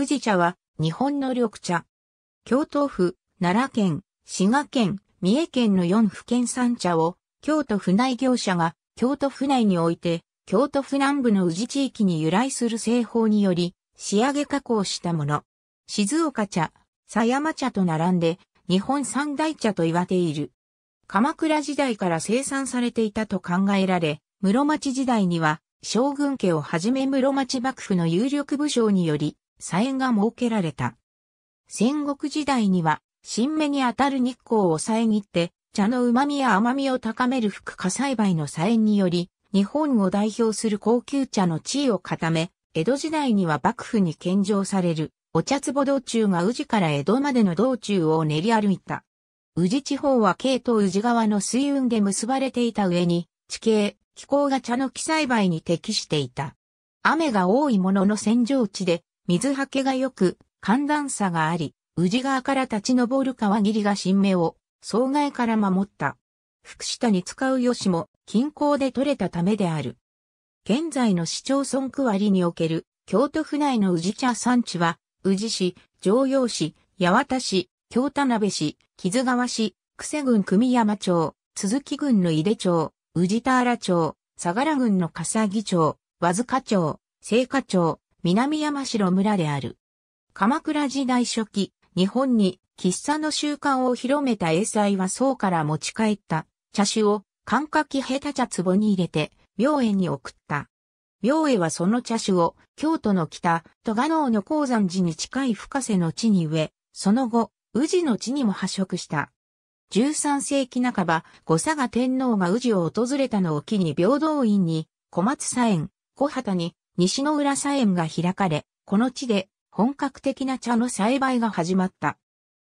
宇治茶は日本の緑茶。京都府、奈良県、滋賀県、三重県の4府県産茶を京都府内業者が京都府内において京都府南部の宇治地域に由来する製法により仕上げ加工したもの。静岡茶、狭山茶と並んで日本三大茶と言われている。鎌倉時代から生産されていたと考えられ、室町時代には将軍家をはじめ室町幕府の有力武将により棧が設けられた。戦国時代には、新芽にあたる日光を遮って、茶の旨味や甘みを高める副火栽培の棧により、日本を代表する高級茶の地位を固め、江戸時代には幕府に献上される、お茶壺道中が宇治から江戸までの道中を練り歩いた。宇治地方は京都宇治川の水運で結ばれていた上に、地形、気候が茶の木栽培に適していた。雨が多いものの戦場地で、水はけが良く、寒暖差があり、宇治川から立ち上る川霧が新芽を、障害から守った。福下に使う吉も、近郊で取れたためである。現在の市町村区割における、京都府内の宇治茶産地は、宇治市、常陽市、八幡市、京田辺市、木津川市、久世郡組山町、鈴木郡の井出町、宇治田原町、相良郡の笠木町、和塚町、聖火町、南山城村である。鎌倉時代初期、日本に喫茶の習慣を広めた英才は宋から持ち帰った茶種を寒夏期ヘタ茶壺に入れて、明恵に送った。明恵はその茶種を京都の北、戸賀能の鉱山寺に近い深瀬の地に植え、その後、宇治の地にも発色した。13世紀半ば、後佐賀天皇が宇治を訪れたのを機に平等院に、小松左園、小畑に、西の浦茶園が開かれ、この地で本格的な茶の栽培が始まった。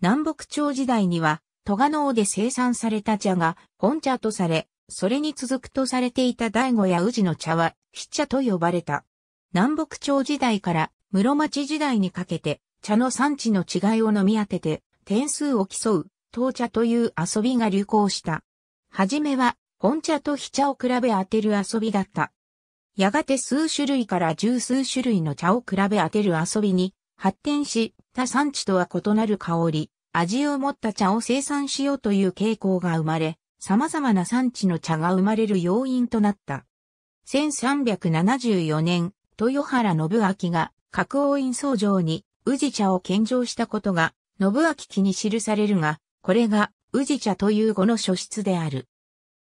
南北朝時代には、戸賀能で生産された茶が本茶とされ、それに続くとされていた醍醐や宇治の茶は、筆茶と呼ばれた。南北朝時代から室町時代にかけて、茶の産地の違いを飲み当てて、点数を競う、当茶という遊びが流行した。はじめは、本茶と筆茶を比べ当てる遊びだった。やがて数種類から十数種類の茶を比べ当てる遊びに発展し、他産地とは異なる香り、味を持った茶を生産しようという傾向が生まれ、様々な産地の茶が生まれる要因となった。1374年、豊原信明が格王院僧城に宇治茶を献上したことが、信明記に記されるが、これが宇治茶という語の書室である。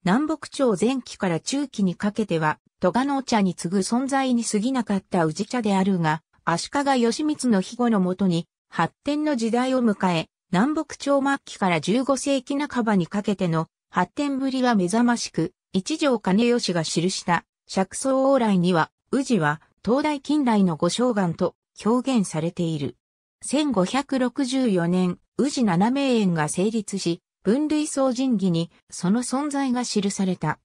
南北朝前期から中期にかけては、戸賀の茶に次ぐ存在に過ぎなかった宇治茶であるが、足利義満の庇護のもとに、発展の時代を迎え、南北朝末期から15世紀半ばにかけての発展ぶりは目覚ましく、一条兼義が記した、釈宗往来には、宇治は、東大近代の御将岩と表現されている。1564年、宇治七名園が成立し、分類総人儀にその存在が記された。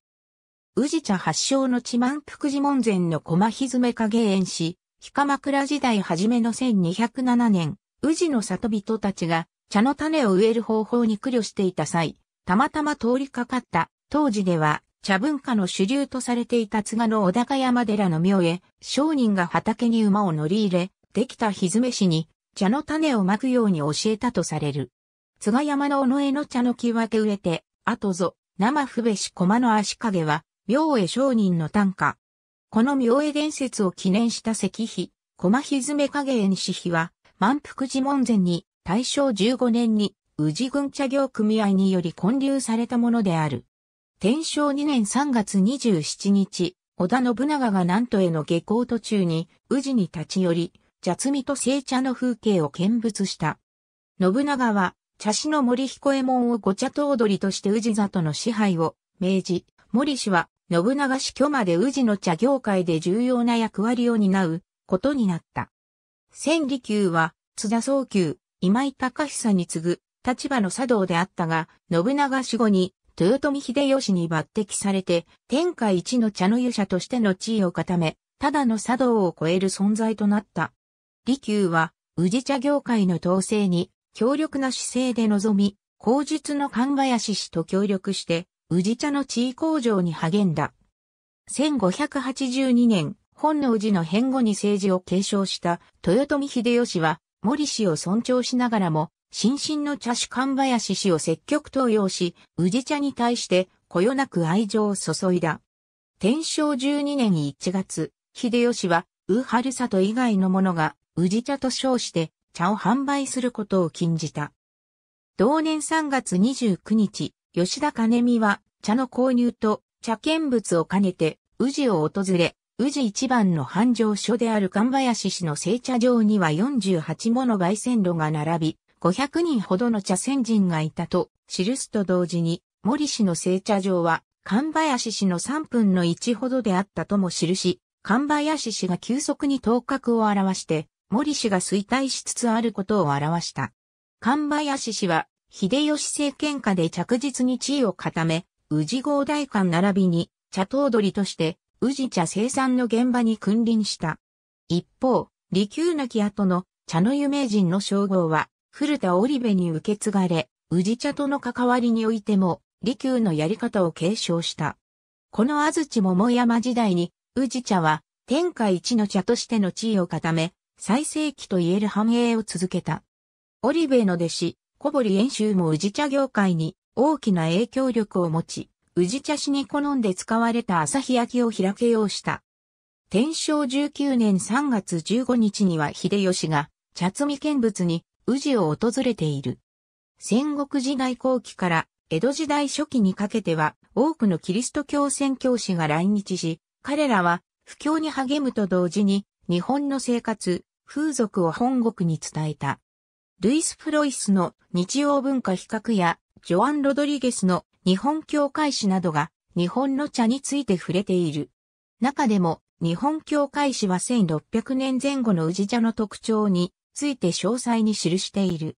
宇治茶発祥の地満福寺門前の駒ひ詰影園し、日鎌倉時代初めの1207年、宇治の里人たちが茶の種を植える方法に苦慮していた際、たまたま通りかかった、当時では茶文化の主流とされていた津賀の小高山寺の妙へ、商人が畑に馬を乗り入れ、できたひ詰め師に茶の種をまくように教えたとされる。津賀山の尾上の茶の木分け植えて、あとぞ、生ふべし駒の足影は、明恵商人の短歌。この明恵伝説を記念した石碑、駒ひずめ影絵西碑は、満腹寺門前に、大正15年に、宇治郡茶業組合により建立されたものである。天正2年3月27日、織田信長が南都への下校途中に、宇治に立ち寄り、茶摘みと清茶の風景を見物した。信長は、茶師の森彦右衛門を御茶頭取として宇治里の支配を命じ、森氏は信長死去まで宇治の茶業界で重要な役割を担うことになった。千里宮は津田宗久、今井隆久に次ぐ立場の茶道であったが、信長死後に豊臣秀吉に抜擢されて、天下一の茶の湯者としての地位を固め、ただの茶道を超える存在となった。利休は、宇治茶業界の統制に強力な姿勢で臨み、後述の神林氏と協力して、宇治茶の地位向上に励んだ。1582年、本能寺の変後に政治を継承した豊臣秀吉は、森氏を尊重しながらも、新進の茶種神林氏を積極登用し、宇治茶に対して、こよなく愛情を注いだ。天正12年1月、秀吉は、ウ・ハル里以外の者が、宇治茶と称して、茶を販売することを禁じた。同年3月29日、吉田兼美は茶の購入と茶見物を兼ねて宇治を訪れ、宇治一番の繁盛所である神林市の製茶場には48もの焙煎炉が並び、500人ほどの茶仙人がいたと記すと同時に、森市の製茶場は、神林市の3分の1ほどであったとも記し、神林氏が急速に頭角を表して、森氏が衰退しつつあることを表した。神林氏は、秀吉政権下で着実に地位を固め、宇治号大官並びに、茶頭取として、宇治茶生産の現場に君臨した。一方、利休なき後の茶の有名人の称号は、古田織部に受け継がれ、宇治茶との関わりにおいても、利休のやり方を継承した。この安土桃山時代に、宇治茶は、天下一の茶としての地位を固め、最盛期と言える繁栄を続けた。オリベの弟子、小堀遠州も宇治茶業界に大きな影響力を持ち、宇治茶師に好んで使われた朝日焼きを開けようした。天正19年3月15日には秀吉が、茶摘み見物に宇治を訪れている。戦国時代後期から江戸時代初期にかけては多くのキリスト教宣教師が来日し、彼らは不況に励むと同時に日本の生活、風俗を本国に伝えた。ルイス・フロイスの日曜文化比較やジョアン・ロドリゲスの日本教会史などが日本の茶について触れている。中でも日本教会史は1600年前後の宇治茶の特徴について詳細に記している。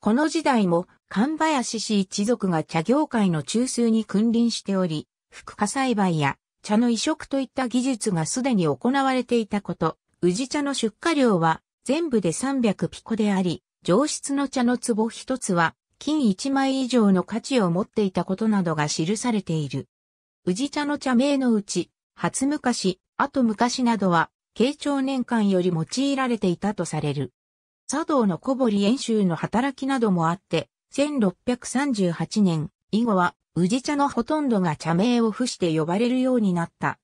この時代も神林氏一族が茶業界の中枢に君臨しており、副化栽培や茶の移植といった技術がすでに行われていたこと、宇治茶の出荷量は全部で300ピコであり、上質の茶の壺一つは金1枚以上の価値を持っていたことなどが記されている。宇治茶の茶名のうち、初昔、後昔などは、慶長年間より用いられていたとされる。茶道の小堀演習の働きなどもあって、1638年以後は、宇治茶のほとんどが茶名を付して呼ばれるようになった。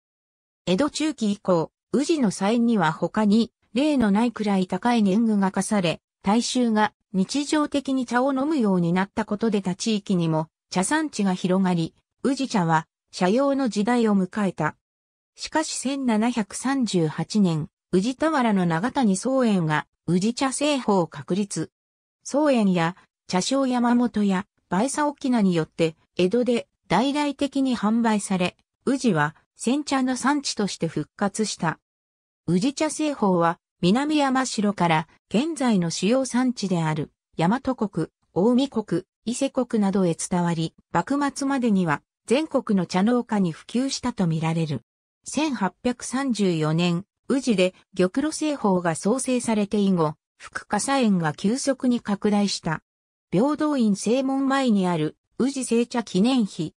江戸中期以降、宇治の園には他に、例のないくらい高い年貢が課され、大衆が日常的に茶を飲むようになったことで他地域にも茶産地が広がり、宇治茶は茶用の時代を迎えた。しかし1738年、宇治田原の長谷宗園が宇治茶製法を確立。宗園や茶商山本や梅佐沖縄によって江戸で大々的に販売され、宇治は煎茶の産地として復活した。宇治茶製法は南山城から現在の主要産地である大和国、大海国、伊勢国などへ伝わり、幕末までには全国の茶農家に普及したとみられる。1834年、宇治で玉露製法が創生されて以後、福笠園が急速に拡大した。平等院正門前にある宇治製茶記念碑。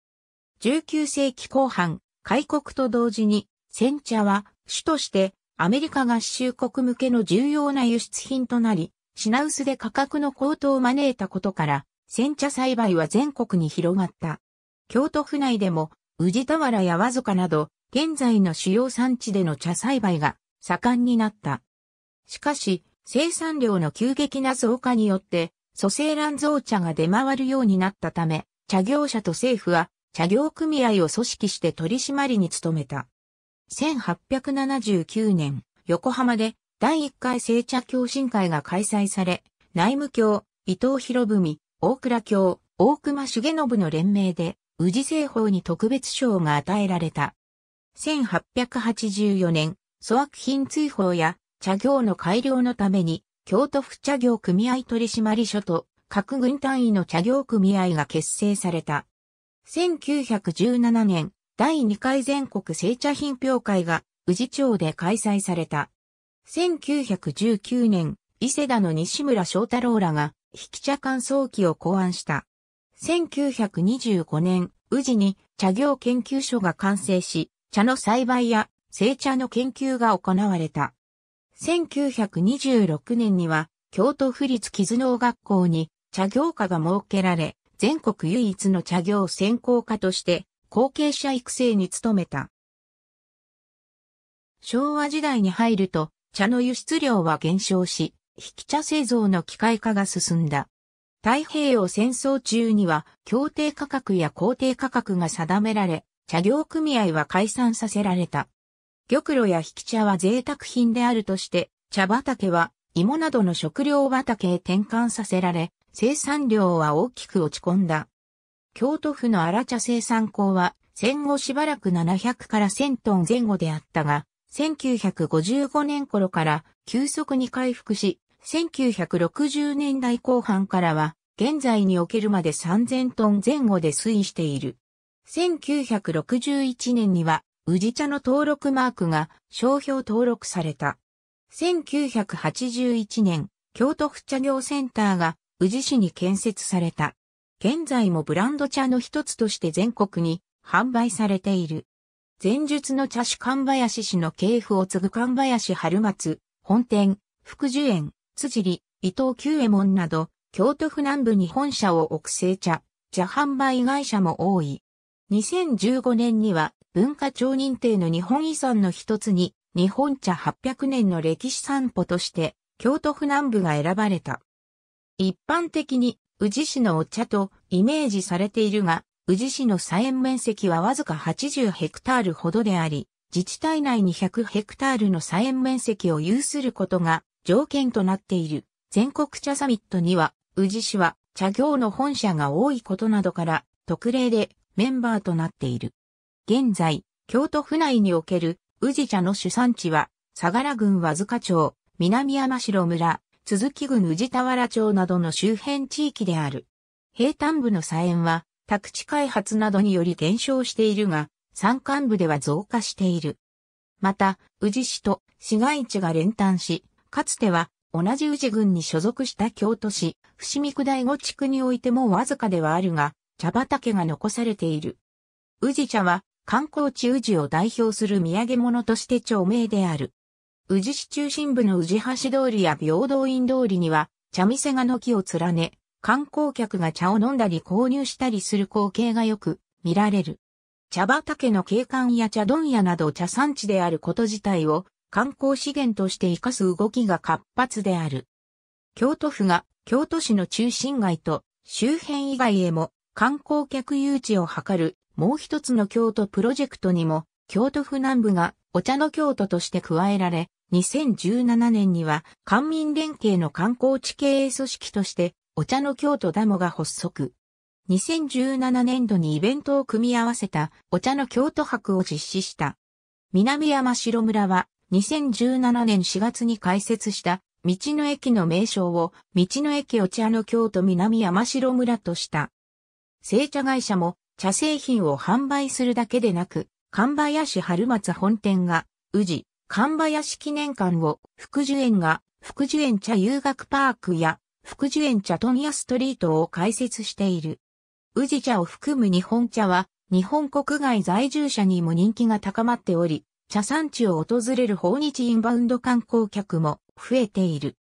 19世紀後半、開国と同時に、煎茶は主としてアメリカ合衆国向けの重要な輸出品となり、品薄で価格の高騰を招いたことから、煎茶栽培は全国に広がった。京都府内でも、宇治田原や和塚など、現在の主要産地での茶栽培が盛んになった。しかし、生産量の急激な増加によって、蘇生卵造茶が出回るようになったため、茶業者と政府は茶業組合を組織して取締りに努めた。1879年、横浜で第1回製茶共進会が開催され、内務卿、伊藤博文、大倉卿、大隈重信の連名で、宇治製法に特別賞が与えられた。1884年、粗悪品追放や茶業の改良のために、京都府茶業組合取締所と各軍単位の茶業組合が結成された。1917年、第2回全国製茶品評会が宇治町で開催された。1919年、伊勢田の西村翔太郎らが、引き茶乾燥機を考案した。1925年、宇治に茶業研究所が完成し、茶の栽培や製茶の研究が行われた。1926年には、京都府立木津農学校に茶業科が設けられ、全国唯一の茶業専攻科として後継者育成に努めた。昭和時代に入ると茶の輸出量は減少し、引き茶製造の機械化が進んだ。太平洋戦争中には協定価格や工程価格が定められ、茶業組合は解散させられた。玉露や引き茶は贅沢品であるとして、茶畑は芋などの食料畑へ転換させられ、生産量は大きく落ち込んだ。京都府の荒茶生産工は戦後しばらく700から1000トン前後であったが、1955年頃から急速に回復し、1960年代後半からは現在におけるまで3000トン前後で推移している。1961年には宇治茶の登録マークが商標登録された。1981年、京都府茶業センターが宇治市に建設された。現在もブランド茶の一つとして全国に販売されている。前述の茶種神林氏の系譜を継ぐ神林春松、本店、福寿園、辻里、伊藤久右衛門など、京都府南部に本社を置く製茶、茶販売会社も多い。2015年には文化庁認定の日本遺産の一つに、日本茶800年の歴史散歩として、京都府南部が選ばれた。一般的に宇治市のお茶とイメージされているが、宇治市の菜園面積はわずか80ヘクタールほどであり、自治体内に100ヘクタールの菜園面積を有することが条件となっている。全国茶サミットには、宇治市は茶業の本社が多いことなどから特例でメンバーとなっている。現在、京都府内における宇治茶の主産地は、相良郡和塚町、南山城村、鈴木郡宇治田原町などの周辺地域である。平坦部の左縁は、宅地開発などにより減少しているが、山間部では増加している。また、宇治市と市街地が連帯し、かつては同じ宇治郡に所属した京都市、伏見区第五地区においてもわずかではあるが、茶畑が残されている。宇治茶は観光地宇治を代表する土産物として著名である。宇治市中心部の宇治橋通りや平等院通りには、茶店が軒を連ね、観光客が茶を飲んだり購入したりする光景がよく見られる。茶畑の景観や茶問屋など茶産地であること自体を観光資源として活かす動きが活発である。京都府が京都市の中心街と周辺以外へも観光客誘致を図るもう一つの京都プロジェクトにも京都府南部がお茶の京都として加えられ、2017年には官民連携の観光地経営組織としてお茶の京都ダモが発足。2017年度にイベントを組み合わせたお茶の京都博を実施した。南山城村は2017年4月に開設した道の駅の名称を道の駅お茶の京都南山城村とした。製茶会社も茶製品を販売するだけでなく、神林春松本店が、宇治、神林記念館を、福寿園が、福寿園茶遊学パークや、福寿園茶問屋ストリートを開設している。宇治茶を含む日本茶は、日本国外在住者にも人気が高まっており、茶産地を訪れる訪日インバウンド観光客も増えている。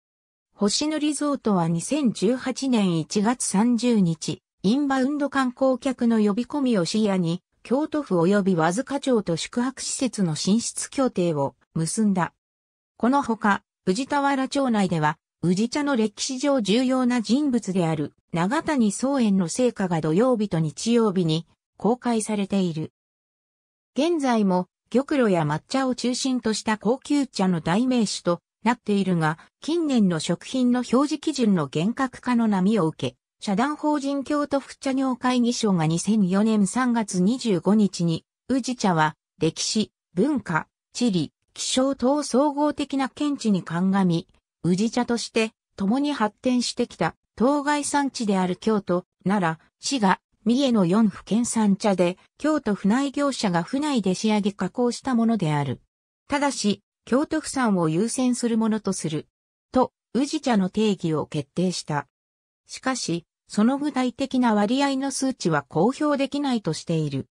星野リゾートは2018年1月30日、インバウンド観光客の呼び込みを視野に、京都府及び和塚町と宿泊施設の進出協定を結んだ。このほか、宇治田原町内では、宇治茶の歴史上重要な人物である長谷宗園の成果が土曜日と日曜日に公開されている。現在も玉露や抹茶を中心とした高級茶の代名詞となっているが、近年の食品の表示基準の厳格化の波を受け、社団法人京都福茶業会議所が2004年3月25日に、宇治茶は歴史、文化、地理、気象等総合的な見地に鑑み、宇治茶として共に発展してきた当該産地である京都、奈良、滋賀、三重の四府県産茶で、京都府内業者が府内で仕上げ加工したものである。ただし、京都府産を優先するものとする。と、宇治茶の定義を決定した。しかし、その具体的な割合の数値は公表できないとしている。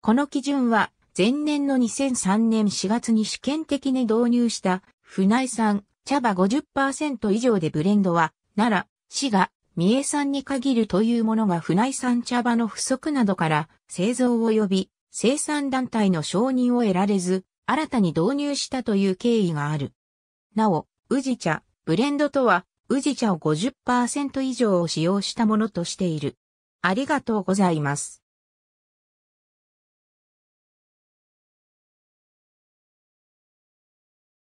この基準は、前年の2003年4月に試験的に導入した、船井産、茶葉50%以上でブレンドは、奈良、滋賀、三重産に限るというものが船井産茶葉の不足などから、製造及び生産団体の承認を得られず、新たに導入したという経緯がある。なお、宇治茶、ブレンドとは、宇治茶を50%以上を使用したものとしている。ありがとうございます。